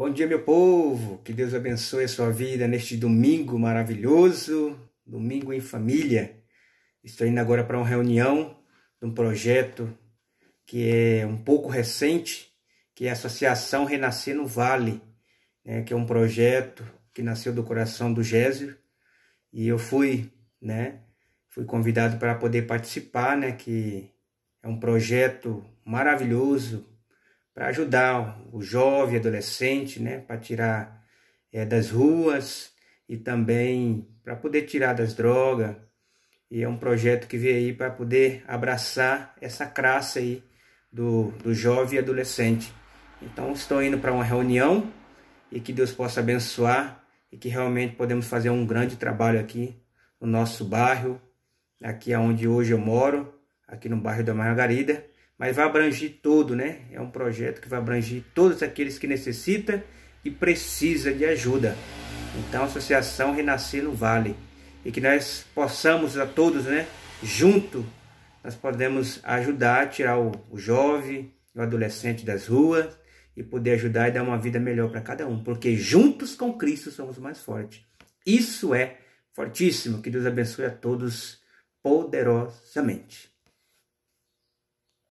Bom dia, meu povo. Que Deus abençoe a sua vida neste domingo maravilhoso, domingo em família. Estou indo agora para uma reunião de um projeto que é um pouco recente, que é a Associação Renascer no Vale, né, que é um projeto que nasceu do coração do Gésio. E eu fui, né, fui convidado para poder participar, né, que é um projeto maravilhoso, para ajudar o jovem, adolescente, né, para tirar é, das ruas e também para poder tirar das drogas. E é um projeto que veio aí para poder abraçar essa crassa aí do, do jovem e adolescente. Então estou indo para uma reunião e que Deus possa abençoar e que realmente podemos fazer um grande trabalho aqui no nosso bairro, aqui aonde hoje eu moro, aqui no bairro da Margarida mas vai abranger todo, né? É um projeto que vai abranger todos aqueles que necessitam e precisa de ajuda. Então, a Associação Renascer no Vale. E que nós possamos a todos, né? Junto, nós podemos ajudar a tirar o, o jovem, o adolescente das ruas e poder ajudar e dar uma vida melhor para cada um. Porque juntos com Cristo somos mais fortes. Isso é fortíssimo. Que Deus abençoe a todos poderosamente.